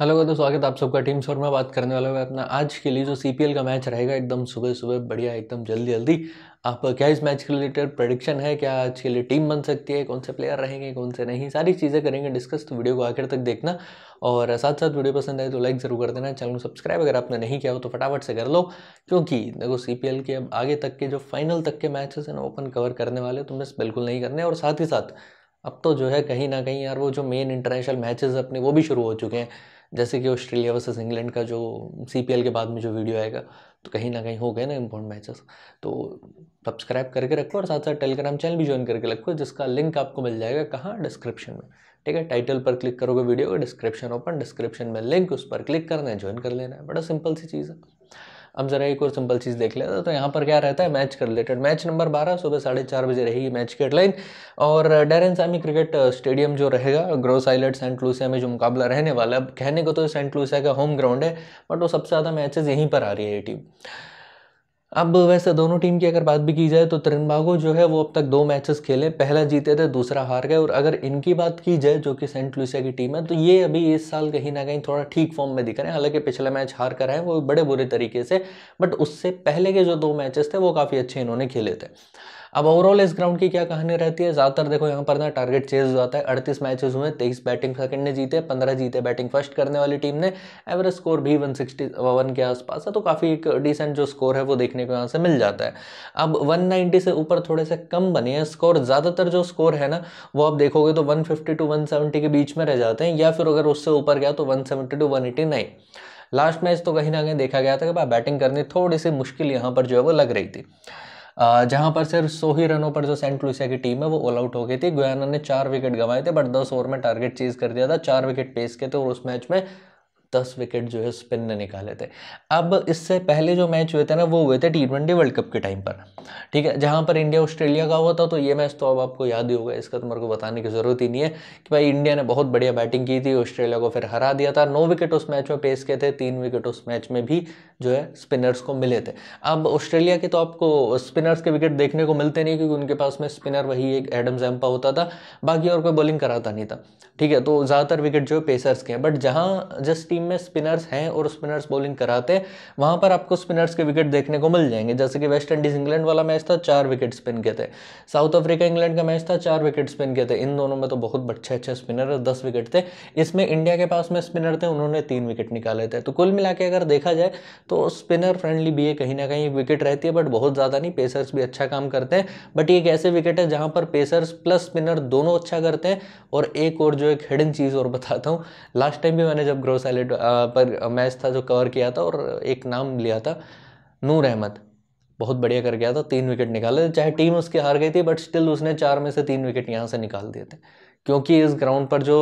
hello दोस्तों स्वागत आप सबका टीम शोर में बात करने वाला हूँ अपना आज के लिए जो सीपीएल का मैच रहेगा एकदम सुबह सुबह बढ़िया एकदम जल्दी जल्दी आप क्या इस मैच के रिलेटेड प्रडिक्शन है क्या आज के लिए टीम बन सकती है कौन से प्लेयर रहेंगे कौन से नहीं सारी चीज़ें करेंगे डिस्कस तो वीडियो को आखिर तक देखना और साथ साथ वीडियो पसंद आए तो लाइक ज़रूर कर देना चैनल को सब्सक्राइब अगर आपने नहीं किया हो तो फटाफट से कर लो क्योंकि देखो सी के अब आगे तक के जो फाइनल तक के मैचेस हैं ना ओपन कवर करने वाले तो मिस बिल्कुल नहीं करने और साथ ही साथ अब तो जो है कहीं ना कहीं यार वो जो मेन इंटरनेशनल मैचेस अपने वो भी शुरू हो चुके हैं जैसे कि ऑस्ट्रेलिया वर्सेस इंग्लैंड का जो सी के बाद में जो वीडियो आएगा तो कहीं ना कहीं हो गए ना इम्पोर्टेंट मैचेस तो सब्सक्राइब करके रखो और साथ साथ टेलीग्राम चैनल भी ज्वाइन करके रखो जिसका लिंक आपको मिल जाएगा कहाँ डिस्क्रिप्शन में ठीक है टाइटल पर क्लिक करोगे वीडियो का डिस्क्रिप्शन ओपन डिस्क्रिप्शन में लिंक उस पर क्लिक करना है ज्वाइन कर लेना है बड़ा सिंपल सी चीज़ है अब ज़रा एक और सिंपल चीज़ देख लेते तो यहाँ पर क्या रहता है मैच कर रिलेटेड मैच नंबर बारह सुबह साढ़े चार बजे रहेगी मैच की हेडलाइन और डेरन सामी क्रिकेट स्टेडियम जो रहेगा ग्रोस आइलैंड सेंट लूसिया में जो मुकाबला रहने वाला है अब कहने को तो सेंट लूसिया का होम ग्राउंड है बट वो सबसे ज़्यादा मैचेज़ यहीं पर आ रही है ये टीम अब वैसे दोनों टीम की अगर बात भी की जाए तो तिरनबागो जो है वो अब तक दो मैचेस खेले पहला जीते थे दूसरा हार गए और अगर इनकी बात की जाए जो कि सेंट लुसिया की टीम है तो ये अभी इस साल कहीं ना कहीं थोड़ा ठीक फॉर्म में दिख रहे हैं हालांकि पिछला मैच हार कर आए वो बड़े बुरे तरीके से बट उससे पहले के जो दो मैचेस थे वो काफ़ी अच्छे इन्होंने खेले थे अब ओवरऑल इस ग्राउंड की क्या कहानी रहती है ज़्यादातर देखो यहाँ पर ना टारगेट चेज हो जाता है अड़तीस मैचेस हुए तेईस बैटिंग सेकंड ने जीते पंद्रह जीते बैटिंग फर्स्ट करने वाली टीम ने एवरेज स्कोर भी वन सिक्सटी वन के आसपास है तो काफ़ी एक डिसेंट जो स्कोर है वो देखने को यहाँ से मिल जाता है अब वन से ऊपर थोड़े से कम बने हैं स्कोर ज़्यादातर जो स्कोर है ना वो आप देखोगे तो वन टू वन के बीच में रह जाते हैं या फिर अगर उससे ऊपर गया तो one two one last match तो कहीं ना कहीं देखा गया था कि भाई बैटिंग करनी थोड़ी सी मुश्किल यहाँ पर जो है वो लग रही थी जहां पर सिर्फ सौ ही रनों पर जो सेंट लुसिया की टीम है वो ऑल आउट हो गई थी गुयाना ने चार विकेट गंवाए थे बट दस ओवर में टारगेट चीज कर दिया था चार विकेट पेस के थे और उस मैच में दस विकेट जो है स्पिन ने निकाले थे अब इससे पहले जो मैच हुए थे ना वो हुए थे टी ट्वेंटी वर्ल्ड कप के टाइम पर ठीक है जहाँ पर इंडिया ऑस्ट्रेलिया का हुआ था तो ये मैच तो अब आपको याद ही होगा इसका तो मेरे को बताने की ज़रूरत ही नहीं है कि भाई इंडिया ने बहुत बढ़िया बैटिंग की थी ऑस्ट्रेलिया को फिर हरा दिया था नौ विकेट उस मैच में पेस के थे तीन विकेट उस मैच में भी जो है स्पिनर्स को मिले थे अब ऑस्ट्रेलिया के तो आपको स्पिनर्स के विकेट देखने को मिलते नहीं क्योंकि उनके पास में स्पिनर वही एक एडम जैम्पा होता था बाकी और कोई बॉलिंग कराता नहीं था ठीक है तो ज़्यादातर विकेट जो है पेसर्स के हैं बट जहाँ जस्ट टीम में स्पिनर्स हैं और स्पिनर्स बॉलिंग कराते हैं वहां पर आपको स्पिनर्स के विकेट देखने को मिल जाएंगे जैसे कि वेस्ट इंडीज़ इंग्लैंड वाला मैच था चार विकेट स्पिन के थे साउथ अफ्रीका इंग्लैंड का मैच था चार विकेट स्पिन के थे इन दोनों में तो बहुत अच्छे अच्छे स्पिनर है दस विकेट थे इसमें इंडिया के पास में स्पिनर थे उन्होंने तीन विकेट निकाले थे तो कुल मिला अगर देखा जाए तो स्पिनर फ्रेंडली भी है कहीं ना कहीं विकेट रहती है बट बहुत ज़्यादा नहीं पेसर्स भी अच्छा काम करते हैं बट एक ऐसे विकेट है जहां पर पेसर्स प्लस स्पिनर दोनों अच्छा करते हैं और एक और जो एक हिडन चीज़ और बताता हूँ लास्ट टाइम भी मैंने जब ग्रोस एलिट साइड पर मैच था जो कवर किया था और एक नाम लिया था नूर अहमद बहुत बढ़िया कर गया था तीन विकेट निकाले चाहे टीम उसकी हार गई थी बट स्टिल उसने चार में से तीन विकेट यहाँ से निकाल दिए थे क्योंकि इस ग्राउंड पर जो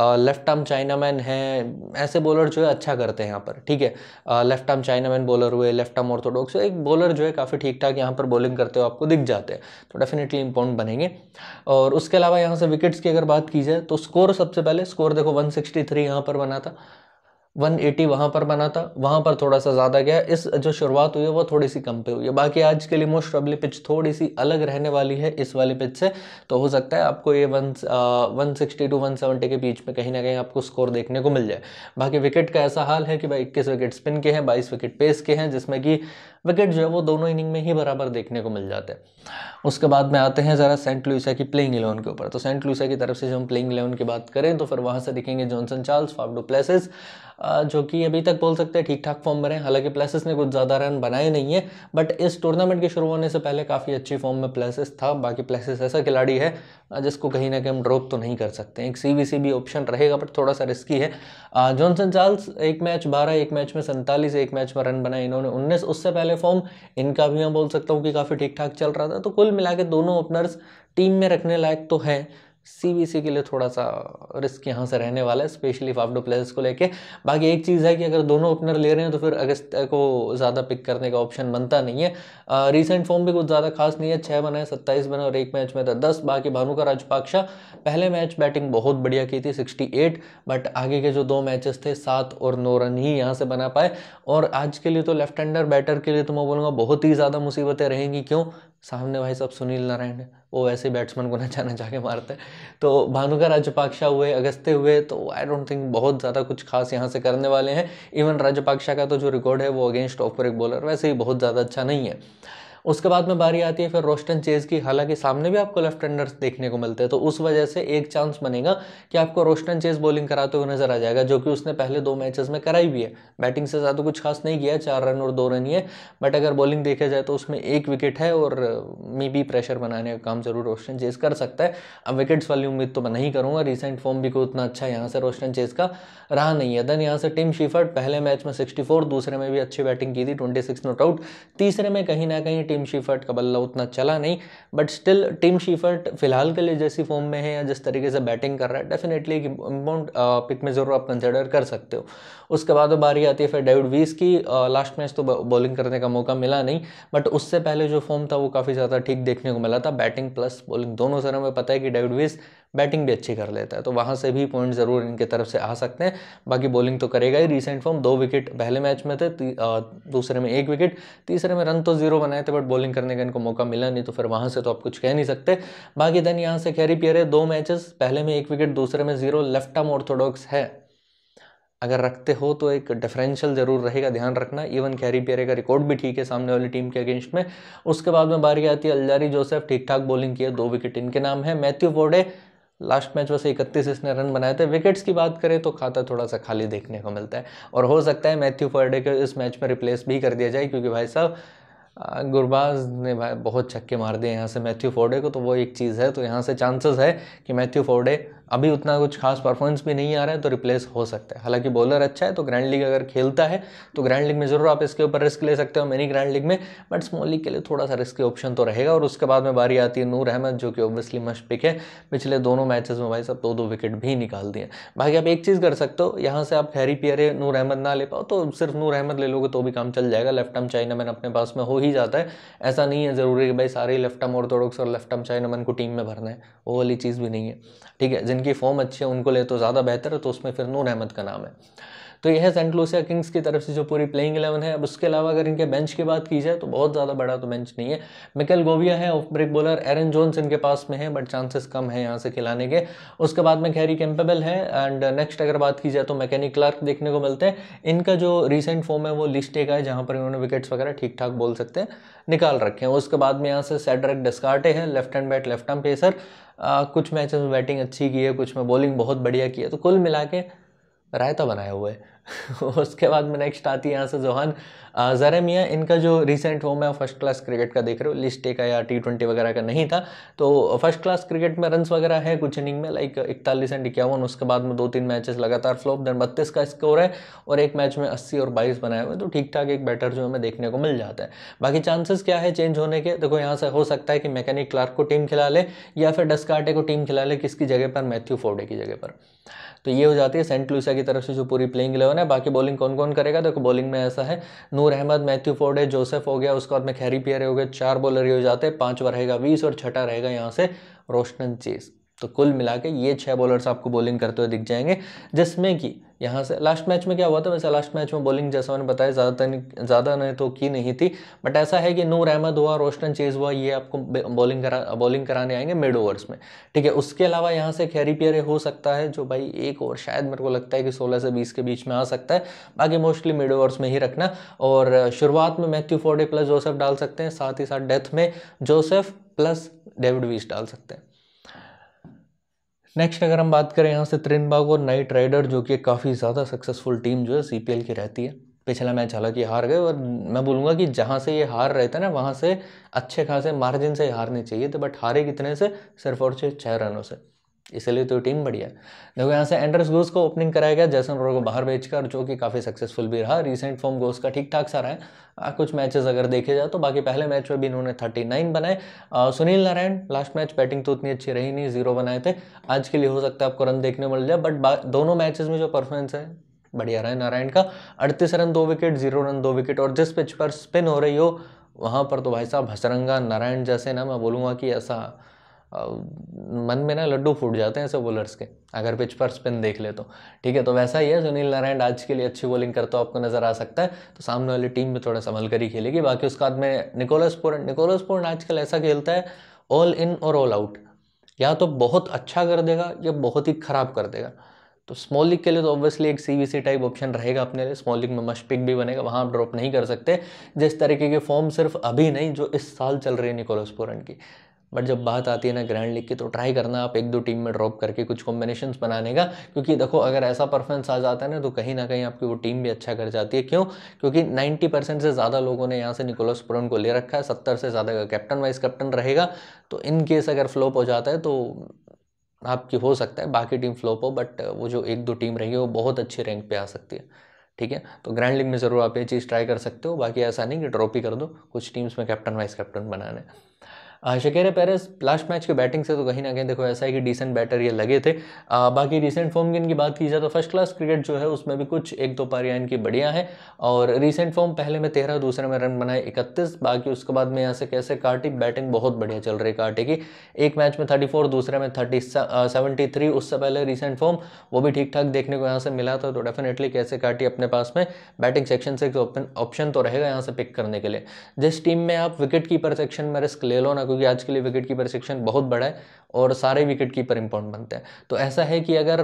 लेफ्ट आर्म चाइना मैन हैं ऐसे बॉलर जो है अच्छा करते हैं यहाँ पर ठीक है left arm chinaman bowler हुए लेफ्ट आर्म ऑर्थोडॉक्स एक बॉलर जो है काफ़ी ठीक ठाक यहाँ पर बॉलिंग करते हुए आपको दिख जाते हैं तो डेफिनेटली इंपॉर्टेंट बनेंगे और उसके अलावा यहाँ से विकेट्स की अगर बात की जाए तो स्कोर सबसे पहले स्कोर देखो वन सिक्सटी यहाँ पर बना था 180 वहाँ पर बना था वहाँ पर थोड़ा सा ज़्यादा गया इस जो शुरुआत हुई है वो थोड़ी सी कम पे हुई है बाकी आज के लिए मोस्ट अबली पिच थोड़ी सी अलग रहने वाली है इस वाले पिच से तो हो सकता है आपको ये one one sixty two one seventy के बीच में कहीं ना कहीं आपको स्कोर देखने को मिल जाए बाकी विकेट का ऐसा हाल है कि भाई इक्कीस विकेट स्पिन के हैं बाईस विकेट पेस के हैं जिसमें कि विकेट जो है वो दोनों इनिंग में ही बराबर देखने को मिल जाते हैं उसके बाद में आते हैं ज़रा सेंट लुइसा की प्लेइंग इलेवन के ऊपर तो सेंट लुइसा की तरफ से जो हम प्लेइंग इलेवन की बात करें तो फिर वहाँ से दिखेंगे Johnson Charles Faf du Plessis कि अभी तक बोल सकते हैं ठीक ठाक फॉर्म में रहे हालांकि प्लेसिस ने कुछ ज़्यादा रन बनाए नहीं है बट इस टूर्नामेंट के शुरू होने से पहले काफ़ी अच्छी फॉर्म में प्लेसिस था बाकी प्लेसिस ऐसा खिलाड़ी है जिसको कहीं ना कहीं हम ड्रॉप तो नहीं कर सकते एक सी भी ऑप्शन रहेगा बट थोड़ा सा रिस्की है जॉनसन चार्ल्स एक मैच बारह एक मैच में सैंतालीस एक मैच में रन बनाए इन्होंने उन्नीस उससे पहले फॉर्म इनका भी मैं बोल सकता हूँ कि काफ़ी ठीक ठाक चल रहा था तो कुल मिला के दोनों ओपनर्स टीम में रखने लायक तो हैं सीबीसी के लिए थोड़ा सा रिस्क यहाँ से रहने वाला है स्पेशली फाफडो प्लेयर्स को लेके बाकी एक चीज़ है कि अगर दोनों ओपनर ले रहे हैं तो फिर अगस्त को ज़्यादा पिक करने का ऑप्शन बनता नहीं है रिसेंट फॉर्म भी कुछ ज़्यादा खास नहीं है छः बनाए सत्ताईस बने और एक मैच में था दस बाकी भानु का राजपाक्षा पहले मैच बैटिंग बहुत बढ़िया की थी सिक्सटी एट बट आगे के जो दो मैचेस थे सात और नौ रन ही यहाँ से बना पाए और आज के लिए तो लेफ्ट हैंडर बैटर के लिए तो मैं बोलूँगा बहुत ही ज़्यादा मुसीबतें रहेंगी क्यों सामने भाई साहब सुनील नारायण है वो वैसे बैट्समैन को नचा नचा के मारते हैं तो भानुका राजपाक्षा हुए अगस्ते हुए तो आई डोंट थिंक बहुत ज़्यादा कुछ खास यहाँ से करने वाले हैं इवन राजपाक्षा का तो जो रिकॉर्ड है वो अगेंस्ट ऑफ ब्रेक बॉलर वैसे ही बहुत ज़्यादा अच्छा नहीं है उसके बाद में बारी आती है फिर रोस्टन चेज की हालांकि सामने भी आपको लेफ्ट हैंडर्स देखने को मिलते हैं तो उस वजह से एक चांस बनेगा कि आपको रोस्टन चेज बॉलिंग कराते हुए नजर आ जाएगा जो कि उसने पहले दो मैचेस में कराई भी है बैटिंग से ज़्यादा कुछ खास नहीं किया चार रन और दो रन ही है बट अगर बॉलिंग देखा जाए तो उसमें एक विकेट है और मे बी प्रेशर बनाने का काम जरूर रोस्टन चेज कर सकता है अब विकेट्स वाली उम्मीद तो मैं नहीं करूँगा रिसेंट फॉर्म भी कोई उतना अच्छा यहाँ से रोस्टन चेज का रहा नहीं है देन यहाँ से टीम शिफर्ट पहले मैच में सिक्सटी दूसरे में भी अच्छी बैटिंग की थी ट्वेंटी नॉट आउट तीसरे में कहीं ना कहीं टीम टीम शीफर्ट का बल्ला उतना चला नहीं बट स्टिल टीम शीफर्ट फिलहाल के लिए जैसी फॉर्म में है या जिस तरीके से बैटिंग कर रहा है डेफिनेटली एक इम्पोर्टेंट पिक में ज़रूर आप कंसिडर कर सकते हो उसके बाद बारी आती है फिर डेविड वीस की लास्ट मैच तो बॉलिंग करने का मौका मिला नहीं बट उससे पहले जो फॉर्म था वो काफ़ी ज़्यादा ठीक देखने को मिला था बैटिंग प्लस बॉलिंग दोनों से हमें पता है कि डेविड वीस बैटिंग भी अच्छी कर लेता है तो वहाँ से भी पॉइंट ज़रूर इनके तरफ से आ सकते हैं बाकी बॉलिंग तो करेगा ही रिसेंट फॉर्म दो विकेट पहले मैच में थे दूसरे में एक विकेट तीसरे में रन तो जीरो बनाए थे बट बॉलिंग करने का इनको मौका मिला नहीं तो फिर वहाँ से तो आप कुछ कह नहीं सकते बाकी देन यहाँ से कैरी पियर है दो मैचेस पहले में एक विकेट दूसरे में जीरो लेफ्ट आर्म ऑर्थोडॉक्स है अगर रखते हो तो एक डिफरेंशियल जरूर रहेगा ध्यान रखना इवन कैरी पियरे का रिकॉर्ड भी ठीक है सामने वाली टीम के अगेंस्ट में उसके बाद में बारी आती है अल्जारी जोसेफ ठीक ठाक बॉलिंग की दो विकेट इनके नाम है मैथ्यू वोडे लास्ट मैच वैसे इकतीस इसने रन बनाए थे विकेट्स की बात करें तो खाता थोड़ा सा खाली देखने को मिलता है और हो सकता है मैथ्यू फर्डे को इस मैच में रिप्लेस भी कर दिया जाए क्योंकि भाई साहब गुरबाज ने भाई बहुत छक्के मार दिए यहाँ से मैथ्यू फोर्डे को तो वो एक चीज़ है तो यहाँ से चांसेस है कि मैथ्यू फोर्डे अभी उतना कुछ खास परफॉर्मेंस भी नहीं आ रहा है तो रिप्लेस हो सकता है हालांकि बॉलर अच्छा है तो ग्रैंड लीग अगर खेलता है तो ग्रैंड लीग में ज़रूर आप इसके ऊपर रिस्क ले सकते हो मिनी ग्रैंड लीग में बट स्मॉल लीग के लिए थोड़ा सा रिस्की ऑप्शन तो रहेगा और उसके बाद में बारी आती है नूर अहमद जो कि ऑब्वियसली मस्ट पिक है पिछले दोनों मैचेस में भाई साहब दो दो विकेट भी निकाल दिए बाकी आप एक चीज़ कर सकते हो यहाँ से आप हैरी पियर नूर अहमद ना ले पाओ तो सिर्फ नूर अहमद ले लोगे तो भी काम चल जाएगा लेफ्ट आर्म चाइनामैन अपने पास में हो ही जाता है ऐसा नहीं है ज़रूरी कि भाई सारे लेफ्ट आर्म ऑर्थोडॉक्स और लेफ्ट आर्म मैन को टीम में भरना है वो वाली चीज़ भी नहीं है ठीक है जिनकी फॉर्म अच्छी है उनको ले तो ज़्यादा बेहतर है तो उसमें फिर नूर अहमद का नाम है तो यह सेंट लूसिया किंग्स की तरफ से जो पूरी प्लेइंग इलेवन है अब उसके अलावा अगर इनके बेंच की बात की जाए तो बहुत ज़्यादा बड़ा तो बेंच नहीं है मिकल गोविया है off break bowler Aaron Jones इनके पास में है बट चांसेस कम है यहाँ से खिलाने के उसके बाद में खैरी कैम्पेबल है एंड नेक्स्ट अगर बात की जाए तो मैकेनिक क्लार्क देखने को मिलते हैं इनका जो रिसेंट फॉर्म है वो लिस्टे का है जहाँ पर इन्होंने विकेट्स वगैरह ठीक ठाक बोल सकते हैं निकाल रखे हैं उसके बाद में यहाँ से सेड्रेक डिस्कार्टे हैं left hand bat left hand pacer आ, कुछ मैचेस में बैटिंग अच्छी की है कुछ में बॉलिंग बहुत बढ़िया की है तो कुल मिला के रायता बनाया हुआ है उसके बाद में नेक्स्ट आती है यहाँ से जोहान ज़रा मियाँ इनका जो रिसेंट होम है फर्स्ट क्लास क्रिकेट का देख रहे हो लिस्ट का या टी ट्वेंटी वगैरह का नहीं था तो फर्स्ट क्लास क्रिकेट में रन वगैरह है कुछ इनिंग में लाइक इकतालीस एंड इक्यावन उसके बाद में दो तीन मैचेस लगातार फ्लॉप देन बत्तीस का स्कोर है और एक मैच में अस्सी और बाईस बनाए हुए तो ठीक ठाक एक बैटर जो हमें देखने को मिल जाता है बाकी चांसेस क्या है चेंज होने के देखो यहाँ से हो सकता है कि मैकेनिक क्लार्क को टीम खिला ले या फिर डस्कार्टे को टीम खिला ले किसकी जगह पर मैथ्यू फोर्डे की जगह पर तो ये हो जाती है सेंट लुसिया की तरफ से जो पूरी प्लेइंग इलेवन है बाकी बॉलिंग कौन कौन करेगा देखो बॉलिंग में ऐसा है Noor Noor Ahmad Matthew Forde है जोसेफ हो गया उसके बाद में खैरी पियर हो गए चार बॉलर ही हो जाते हैं रहेगा वीस और छठा रहेगा यहाँ से रोशन चीज तो कुल मिला के ये छह बॉलर्स आपको बॉलिंग करते हुए दिख जाएंगे जिसमें कि यहाँ से लास्ट मैच में क्या हुआ था वैसे लास्ट मैच में बॉलिंग जैसा मैंने बताया ज़्यादातर तो ज़्यादा ने तो की नहीं थी बट ऐसा है कि नूर अहमद हुआ रोशन चेज हुआ ये आपको बॉलिंग करा बॉलिंग कराने आएंगे मिड ओवर्स में ठीक है उसके अलावा यहाँ से खैरी पियरे हो सकता है जो भाई एक ओवर शायद मेरे को लगता है कि सोलह से बीस के बीच में आ सकता है बाकी मोस्टली मिड ओवर्स में ही रखना और शुरुआत में मैथ्यू फोर्डे प्लस जोसेफ डाल सकते हैं साथ ही साथ डेथ में जोसेफ प्लस डेविड वीस डाल सकते हैं नेक्स्ट अगर हम बात करें यहाँ से त्रिनबाग और नाइट राइडर जो कि काफ़ी ज़्यादा सक्सेसफुल टीम जो है सी की रहती है पिछला मैच हालांकि हार गए और मैं बोलूँगा कि जहाँ से ये हार रहे थे ना वहाँ से अच्छे खासे मार्जिन से हारने चाहिए थे बट हारे कितने से सिर्फ और सिर्फ छः रनों से इसलिए तो टीम बढ़िया देखो यहाँ से एंडर्स गोस को ओपनिंग कराया गया जैसन रोड को बाहर बेचकर जो कि काफ़ी सक्सेसफुल भी रहा रिसेंट फॉर्म गोस का ठीक ठाक सा रहा है आ, कुछ मैचेस अगर देखे जाए तो बाकी पहले मैच में भी इन्होंने थर्टी नाइन बनाए Sunil Narine last match batting तो उतनी अच्छी रही नहीं जीरो बनाए थे आज के लिए हो सकता है आपको रन देखने मिल जाए बट दोनों मैचेज में जो परफॉर्मेंस है बढ़िया रहा है नारायण का अड़तीस रन दो विकेट जीरो रन दो विकेट और जिस पिच पर स्पिन हो रही हो वहाँ पर तो भाई साहब हसरंगा नारायण जैसे ना मैं बोलूँगा कि ऐसा मन में ना लड्डू फूट जाते हैं ऐसे बॉलर्स के अगर पिच पर स्पिन देख ले तो ठीक है तो वैसा ही है सुनील नारायण आज के लिए अच्छी बॉलिंग करता हूँ आपको नजर आ सकता है तो सामने वाली टीम में थोड़ा संभल कर ही खेलेगी बाकी उसके बाद में निकोलस पोर्न निकोलस पोर्न आजकल ऐसा खेलता है ऑल इन और ऑल आउट या तो बहुत अच्छा कर देगा या बहुत ही खराब कर देगा तो स्मॉल लीग के लिए तो ऑब्वियसली एक सी टाइप ऑप्शन रहेगा अपने लिए स्मॉल लीग में मश पिक भी बनेगा वहाँ आप ड्रॉप नहीं कर सकते जिस तरीके की फॉर्म सिर्फ अभी नहीं जो इस साल चल रही है निकोलस पोरन की बट जब बात आती है ना ग्रैंड लीग की तो ट्राई करना आप एक दो टीम में ड्रॉप करके कुछ कॉम्बिनेशन बनाने का क्योंकि देखो अगर ऐसा परफॉर्मेंस आ जाता है ना तो कहीं ना कहीं आपकी वो टीम भी अच्छा कर जाती है क्यों क्योंकि 90 परसेंट से ज़्यादा लोगों ने यहाँ से निकोलस पुरन को ले रखा है सत्तर से ज़्यादा का कैप्टन वाइस कैप्टन रहेगा तो इन केस अगर फ्लॉप हो जाता है तो आपकी हो सकता है बाकी टीम फ्लॉप हो बट वो जो एक दो टीम रहेगी वो बहुत अच्छे रैंक पर आ सकती है ठीक है तो ग्रैंड लीग में ज़रूर आप ये चीज़ ट्राई कर सकते हो बाकी ऐसा नहीं कि ड्रॉप ही कर दो कुछ टीम्स में कैप्टन वाइस कैप्टन बनाने शकेर पेरस लास्ट मैच के बैटिंग से तो कहीं ना कहीं देखो ऐसा है कि डिसेंट बैटर ये लगे थे आ, बाकी रिसेंट फॉर्म की इनकी बात की जाए तो फर्स्ट क्लास क्रिकेट जो है उसमें भी कुछ एक दो पारियाँ इनकी बढ़िया हैं और रिसेंट फॉर्म पहले में तेरह दूसरे में रन बनाए इकतीस बाकी उसके बाद में यहाँ से कैसे काटी बैटिंग बहुत बढ़िया चल रही कार्टे की एक मैच में थर्टी फोर दूसरे में थर्टी सेवेंटी थ्री उससे पहले रिसेंट फॉर्म वो भी ठीक ठाक देखने को यहाँ से मिला था तो डेफिनेटली कैसे कार्टी अपने पास में बैटिंग सेक्शन से ऑप्शन तो रहेगा यहाँ से पिक करने के लिए जिस टीम में आप विकेट कीपर सेक्शन में रिस्क ले लो ना क्योंकि आज के लिए विकेट कीपर सेक्शन बहुत बड़ा है और सारे विकेट कीपर इंपॉर्टेंट बनते हैं तो ऐसा है कि अगर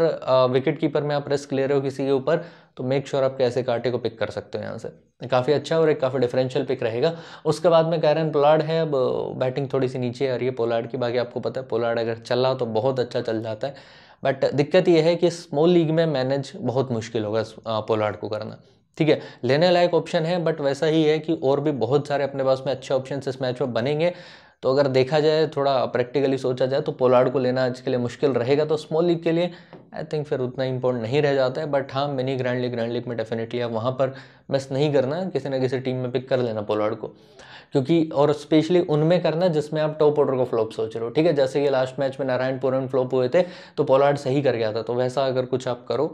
विकेट कीपर में आप रिस्क ले रहे हो किसी के ऊपर तो मेक श्योर आप कैसे कांटे को पिक कर सकते हो यहाँ से काफ़ी अच्छा और एक काफ़ी डिफरेंशियल पिक रहेगा उसके बाद में कैरन पोलार्ड है अब बैटिंग थोड़ी सी नीचे आ रही है पोलार्ड की बाकी आपको पता है पोलार्ड अगर चल रहा तो बहुत अच्छा चल जाता है बट दिक्कत यह है कि स्मॉल लीग में मैनेज बहुत मुश्किल होगा पोलार्ड को करना ठीक है लेने लायक ऑप्शन है बट वैसा ही है कि और भी बहुत सारे अपने पास में अच्छे ऑप्शन इस मैच में बनेंगे तो अगर देखा जाए थोड़ा प्रैक्टिकली सोचा जाए तो पोलार्ड को लेना आज के लिए मुश्किल रहेगा तो स्मॉल लीग के लिए आई थिंक फिर उतना इम्पोर्टेंट नहीं रह जाता है बट हाँ mini grand league grand league में डेफिनेटली आप वहाँ पर मिस नहीं करना किसी ना किसी टीम में पिक कर लेना पोलार्ड को क्योंकि और स्पेशली उनमें करना जिसमें आप टॉप ऑर्डर को फ्लॉप सोच रहे हो ठीक है जैसे कि लास्ट मैच में नारायण नारायणपुरम फ्लॉप हुए थे तो पोलार्ड सही कर गया था तो वैसा अगर कुछ आप करो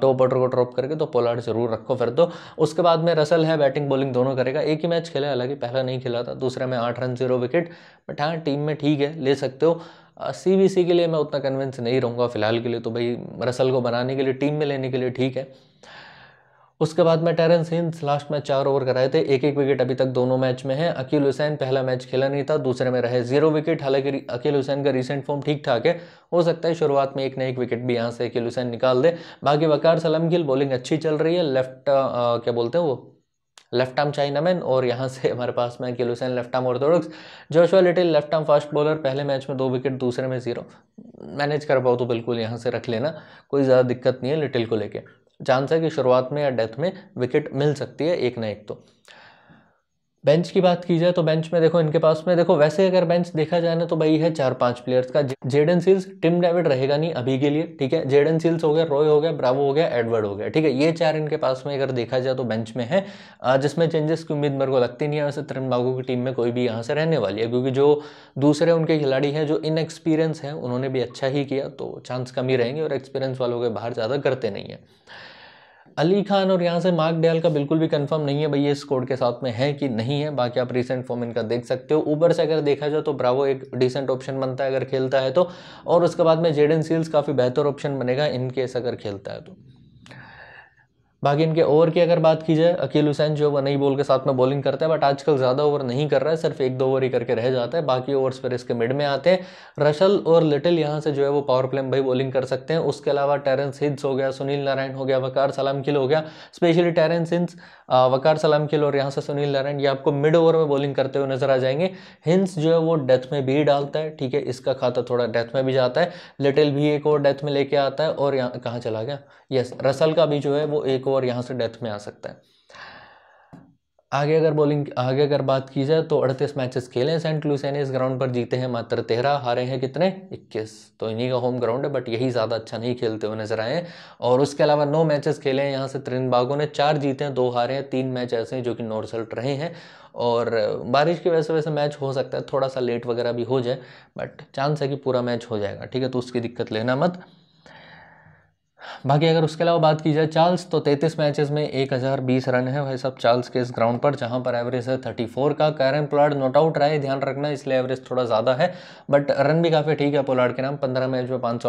टॉप ऑर्डर को ड्रॉप करके तो पोलार्ड जरूर रखो फिर तो उसके बाद में रसल है बैटिंग बॉलिंग दोनों करेगा एक ही मैच खेला हालांकि पहला नहीं खेला था दूसरा में आठ रन जीरो विकेट बट हाँ टीम में ठीक है ले सकते हो सी के लिए मैं उतना कन्विंस नहीं रहूँगा फिलहाल के लिए तो भाई रसल को बनाने के लिए टीम में लेने के लिए ठीक है उसके बाद में टेरेंस हिंस लास्ट में चार ओवर कराए थे एक एक विकेट अभी तक दोनों मैच में है अकील हुसैन पहला मैच खेला नहीं था दूसरे में रहे जीरो विकेट हालांकि अकील हुसैन का रिसेंट फॉर्म ठीक ठाक है हो सकता है शुरुआत में एक ना एक विकेट भी यहाँ से अकील हुसैन निकाल दे बाकी वकार सलम गिल बॉलिंग अच्छी चल रही है लेफ्ट आ, क्या बोलते हैं वो लेफ्ट आर्म चाइना मैन और यहाँ से हमारे पास में Akeal Hosein left arm orthodox Joshua Little left arm fast bowler पहले मैच में दो विकेट दूसरे में जीरो मैनेज कर पाओ तो बिल्कुल यहाँ से रख लेना कोई ज़्यादा दिक्कत नहीं है लिटिल को लेकर चांस है कि शुरुआत में या डेथ में विकेट मिल सकती है एक ना एक तो बेंच की बात की जाए तो बेंच में देखो इनके पास में देखो वैसे अगर बेंच देखा जाए ना तो भाई है चार पांच प्लेयर्स का जेडन सील्स टिम डेविड रहेगा नहीं अभी के लिए ठीक है जेडन सील्स हो गया रॉय हो गया ब्रावो हो गया एडवर्ड हो गया ठीक है ये चार इनके पास में अगर देखा जाए तो बेंच में है जिसमें चेंजेस की उम्मीद मेरे को लगती नहीं है वैसे तरन बागू की टीम में कोई भी यहाँ से रहने वाली है क्योंकि जो दूसरे उनके खिलाड़ी हैं जो इनएक्सपीरियंस हैं उन्होंने भी अच्छा ही किया तो चांस कम ही रहेंगे और एक्सपीरियंस वालों के बाहर ज़्यादा करते नहीं हैं अली खान और यहाँ से मार्क डेल का बिल्कुल भी कंफर्म नहीं है भाई ये स्कोर के साथ में है कि नहीं है बाकी आप रिसेंट फॉर्म इनका देख सकते हो ऊबर से अगर देखा जाए तो ब्रावो एक डिसेंट ऑप्शन बनता है अगर खेलता है तो और उसके बाद में जेडन सील्स काफ़ी बेहतर ऑप्शन बनेगा इनकेस अगर खेलता है तो बाकी इनके ओवर की अगर बात की जाए अकील हुसैन जो वो नई बॉल के साथ में बॉलिंग करता है बट आजकल ज़्यादा ओवर नहीं कर रहा है सिर्फ एक दो ओवर ही करके रह जाता है बाकी ओवर्स फिर इसके मिड में आते हैं रशल और लिटिल यहाँ से जो है वो पावर प्लेम भाई बॉलिंग कर सकते हैं उसके अलावा टेरेंस हिंस हो गया सुनील नारायण हो गया वकार सलाम किल हो गया स्पेशली टेरेंस हिंस वकार सलाम किल और यहाँ से सुनील नारायण ये आपको मिड ओवर में बॉलिंग करते हुए नजर आ जाएंगे हिंस जो है वो डेथ में भी डालता है ठीक है इसका खाता थोड़ा डेथ में भी जाता है लिटिल भी एक और डेथ में लेके आता है और यहाँ कहाँ चला गया यस रसल का भी जो है वो एक को और यहाँ से डेथ में आ सकता है आगे अगर बॉलिंग आगे अगर बात की जाए तो 38 मैचेस खेले हैं सेंट लुसिया ने इस ग्राउंड पर जीते हैं मात्र तेरह हारे हैं कितने 21 तो इन्हीं का होम ग्राउंड है बट यही ज़्यादा अच्छा नहीं खेलते हुए नजर आए और उसके अलावा नौ मैचेस खेले हैं यहाँ से त्रिनबागों ने चार जीते हैं दो हारे हैं तीन मैच ऐसे हैं जो कि नो रिजल्ट रहे हैं और बारिश की वजह से वैसे मैच हो सकता है थोड़ा सा लेट वगैरह भी हो जाए बट चांस है कि पूरा मैच हो जाएगा ठीक है तो उसकी दिक्कत लेना मत बाकी अगर उसके अलावा बात की जाए चार्ल्स तो 33 मैचेस में 1020 रन है वह सब चार्ल्स के इस ग्राउंड पर जहां पर एवरेज है 34 का कैरन पोलार्ड नॉट आउट रहा है ध्यान रखना इसलिए एवरेज थोड़ा ज़्यादा है बट रन भी काफ़ी ठीक है पोलार्ड के नाम पंद्रह मैच में पाँच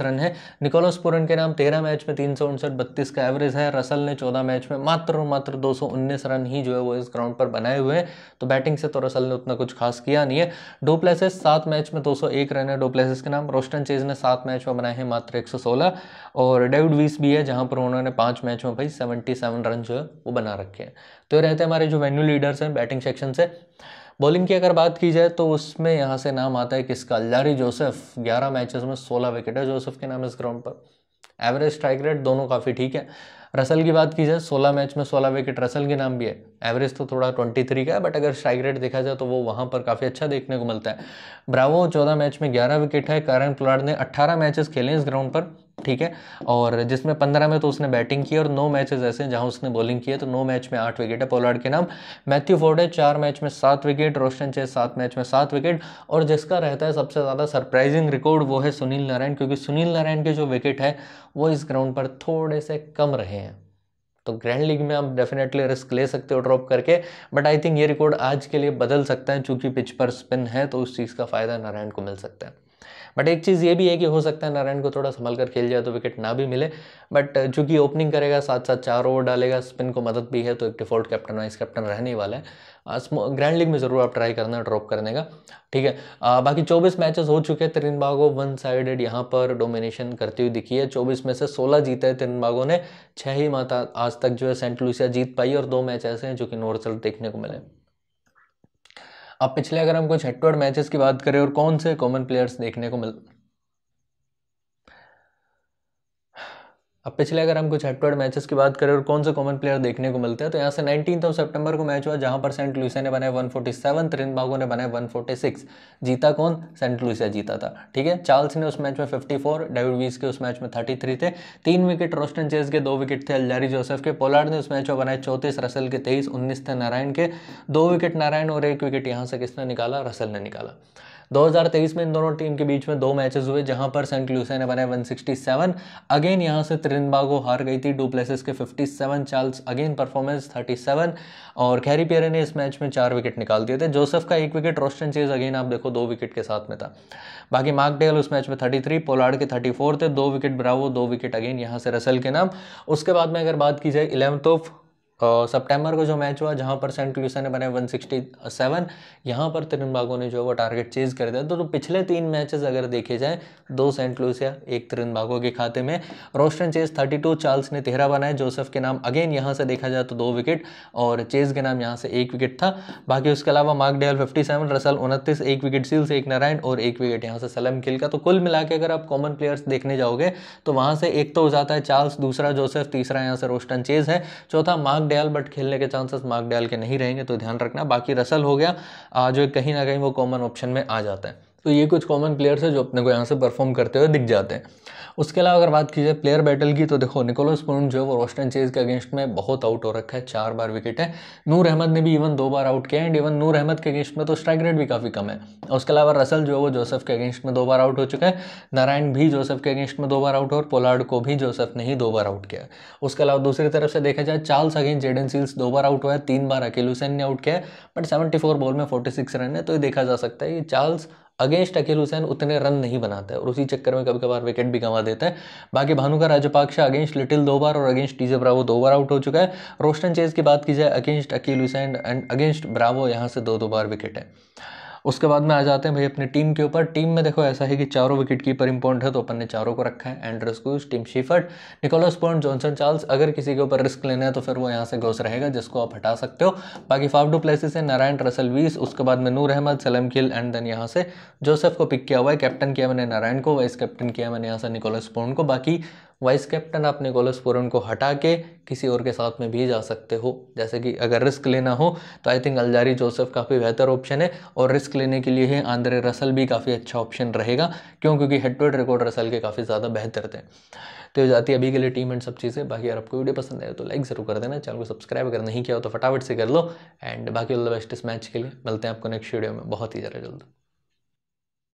रन है निकोलस पुरन के नाम तेरह मैच में तीन सौ का एवरेज है रसल ने चौदह मैच में मात्र और मात्र दो रन ही जो है वो इस ग्राउंड पर बनाए हुए हैं तो बैटिंग से तो रसल ने उतना कुछ खास किया नहीं है डो प्लेसेस सात मैच में दो रन है डो के नाम रोस्टन चेज ने सात मैच में बनाए हैं मात्र एक और और डेविड वीस भी है जहाँ पर उन्होंने पाँच मैच में भाई सेवेंटी सेवन रन जो है वो बना रखे हैं तो ये रहते हैं हमारे जो वेन्यू लीडर्स हैं बैटिंग सेक्शन से बॉलिंग की अगर बात की जाए तो उसमें यहाँ से नाम आता है किसका लारी जोसेफ ग्यारह मैचेस में सोलह विकेट है जोसेफ के नाम इस ग्राउंड पर एवरेज स्ट्राइक रेट दोनों काफ़ी ठीक है रसल की बात की जाए सोलह मैच में सोलह विकेट रसल के नाम भी है एवरेज तो थोड़ा ट्वेंटी थ्री का है बट अगर स्ट्राइक रेट देखा जाए तो वो वहाँ पर काफ़ी अच्छा देखने को मिलता है ब्रावो चौदह मैच में ग्यारह विकेट है करण प्लाड ने अट्ठारह मैचेस खेले इस ग्राउंड पर ठीक है और जिसमें पंद्रह में तो उसने बैटिंग की और नौ मैचेस ऐसे हैं जहां उसने बॉलिंग की है तो नौ मैच में आठ विकेट है पोलार्ड के नाम मैथ्यू फोर्डे चार मैच में सात विकेट रोशन चेस सात मैच में सात विकेट और जिसका रहता है सबसे ज़्यादा सरप्राइजिंग रिकॉर्ड वो है सुनील नारायण क्योंकि सुनील नारायण के जो विकेट है वो इस ग्राउंड पर थोड़े से कम रहे हैं तो ग्रैंड लीग में आप डेफिनेटली रिस्क ले सकते हो ड्रॉप करके बट आई थिंक ये रिकॉर्ड आज के लिए बदल सकता है चूँकि पिच पर स्पिन है तो उस चीज़ का फ़ायदा नारायण को मिल सकता है बट एक चीज़ ये भी है कि हो सकता है नारायण को थोड़ा संभल कर खेल जाए तो विकेट ना भी मिले बट चूंकि ओपनिंग करेगा साथ साथ चार ओवर डालेगा स्पिन को मदद भी है तो एक डिफॉल्ट कैप्टन वाइस कैप्टन रहने वाला है ग्रैंड लीग में ज़रूर आप ट्राई करना ड्रॉप करने का ठीक है आ, बाकी 24 मैचेस हो चुके हैं तिरनबागो वन साइडेड यहाँ पर डोमिनेशन करती हुई दिखी है 24 में से 16 जीते हैं तिरनबागो ने छः ही माता आज तक जो है सेंट लूसिया जीत पाई और दो मैच ऐसे हैं जो कि नॉर्थ देखने को मिले अब पिछले अगर हम कुछ हेड टू हेड मैचेस की बात करें और कौन से कॉमन प्लेयर्स देखने को मिल अब पिछले अगर हम कुछ हेड मैचेस की बात करें और कौन से कॉमन प्लेयर देखने को मिलते हैं तो यहाँ से नाइनटीन ऑफ सेप्टेम्बर को मैच हुआ जहाँ पर सेंट लुइसा ने बनाए वन फोर्टी सेवन त्रिनबागो ने बनाए वन फोर्टी सिक्स जीता कौन सेंट लुइसा जीता था ठीक है चार्ल्स ने उस मैच में फिफ्टी फोर डेविड वीस के उस मैच में थर्टी थ्री थे तीन विकेट रोस्टन चेज के दो विकेट थे अल्जारी जोसेफ के पोलार्ड ने उस मैच में बनाए चौंतीस रसल के तेईस उन्नीस थे नारायण के दो विकेट नारायण और एक विकेट यहाँ से किसने निकाला रसल ने निकाला 2023 में इन दोनों टीम के बीच में दो मैचेस हुए जहां पर सेंट लूसिया ने बनाए 167 अगेन यहां से त्रिनबागो हार गई थी प्लेसेस के 57 चार्ल्स अगेन परफॉर्मेंस 37 और कैरी पियर ने इस मैच में चार विकेट निकाल दिए थे जोसेफ का एक विकेट रोस्टन चेज अगेन आप देखो दो विकेट के साथ में था बाकी मार्क डेल उस मैच में थ्री पोलार्ड के थर्टी थे दो विकेट ब्रावो दो विकेट अगेन यहाँ से रसल के नाम उसके बाद में अगर बात की जाए इलेवंथ ऑफ सितंबर uh, को जो मैच हुआ जहां पर सेंट लूसा ने बनाए 167 यहाँ पर तिरनबागों ने जो है वो टारगेट चेज कर दिया तो, तो पिछले तीन मैचेस अगर देखे जाए दो सेंट लूसिया एक तिरनबागों के खाते में रोस्टन चेज 32 चार्ल्स ने तेरह बनाए जोसेफ के नाम अगेन यहाँ से देखा जाए तो दो विकेट और चेज के नाम यहाँ से एक विकेट था बाकी उसके अलावा Mark Deyal fifty seven Russell उनतीस एक विकेट सील्स एक नारायण और एक विकेट यहाँ से सलम खिल का तो कुल मिला के अगर आप कॉमन प्लेयर्स देखने जाओगे तो वहाँ से एक तो हो जाता है चार्ल्स दूसरा जोसेफ तीसरा यहाँ से रोस्टन चेज है चौथा मार्क मार्क डयाल बट खेलने के चांसेस मार्क डयाल के नहीं रहेंगे तो ध्यान रखना बाकी रसल हो गया जो कहीं ना कहीं वो कॉमन ऑप्शन में आ जाता है तो ये कुछ कॉमन प्लेयर्स है जो अपने को यहाँ से परफॉर्म करते हुए दिख जाते हैं उसके अलावा अगर बात की जाए प्लेयर बैटल की तो देखो निकोलस पुरुन जो है वो रोस्टन चेज के अगेंस्ट में बहुत आउट हो रखा है चार बार विकेट है नूर अहमद ने भी इवन दो बार आउट किया एंड इवन नूर अहमद के अगेंस्ट में तो स्ट्राइक रेट भी काफ़ी कम है उसके अलावा रसल जो है वो जोसेफ के अगेंस्ट में दो बार आउट हो चुका है नारायण भी जोसेफ के अगेंस्ट में दो बार आउट और पोलार्ड को भी जोसेफ ने ही दो बार आउट किया उसके अलावा दूसरी तरफ से देखा जाए चार्ल्स अगेंस्ट जेडन सील्स दो बार आउट हुआ है तीन बार अकेलुसैन ने आउट किया है बट सेवेंटी बॉल में फोर्टी रन है तो ये देखा जा सकता है कि चार्ल्स अगेंस्ट अकील हुसैन उतने रन नहीं बनाता है और उसी चक्कर में कभी कभार विकेट भी गंवा देता है बाकी भानुका राजपाक्षा अगेंस्ट लिटिल दो बार और अगेंस्ट टीजे ब्रावो दो बार आउट हो चुका है रोस्टन चेज की बात की जाए against Akeal Hosein and against Bravo यहाँ से दो दो बार विकेट है उसके बाद में आ जाते हैं भाई अपनी टीम के ऊपर टीम में देखो ऐसा है कि चारों विकेट कीपर इंपॉर्ट है तो अपन ने चारों को रखा है एंड्रस स्कूज टीम शीफर्ट निकोलस पॉइंट जॉनसन चार्ल्स अगर किसी के ऊपर रिस्क लेना है तो फिर वो यहाँ से घोष रहेगा जिसको आप हटा सकते हो बाकी फाफडू प्लेसिस है नारायण रसल वीस उसके बाद में नूर अहमद सलम खिल एंड देन यहाँ से जोसेफ को पिक किया हुआ है कैप्टन किया मैंने नारायण को वाइस कैप्टन किया मैंने यहाँ से निकोलस पॉइंट को बाकी वाइस कैप्टन अपने निकोलस फोरन को हटा के किसी और के साथ में भी जा सकते हो जैसे कि अगर रिस्क लेना हो तो आई थिंक अलजारी जोसेफ काफ़ी बेहतर ऑप्शन है और रिस्क लेने के लिए ही आंद्रे रसल भी काफ़ी अच्छा ऑप्शन रहेगा क्यों क्योंकि head to head record Russell के काफ़ी ज़्यादा बेहतर थे तो ये जाती है अभी के लिए टीम एंड सब चीज़ें बाकी अगर आपको वीडियो पसंद आए तो लाइक ज़रूर कर देना चैनल को सब्सक्राइब अगर नहीं किया हो तो फटाफट से कर लो एंड बाकी ऑल द बेस्ट इस मैच के लिए मिलते हैं आपको नेक्स्ट वीडियो में बहुत ही ज़्यादा जल्द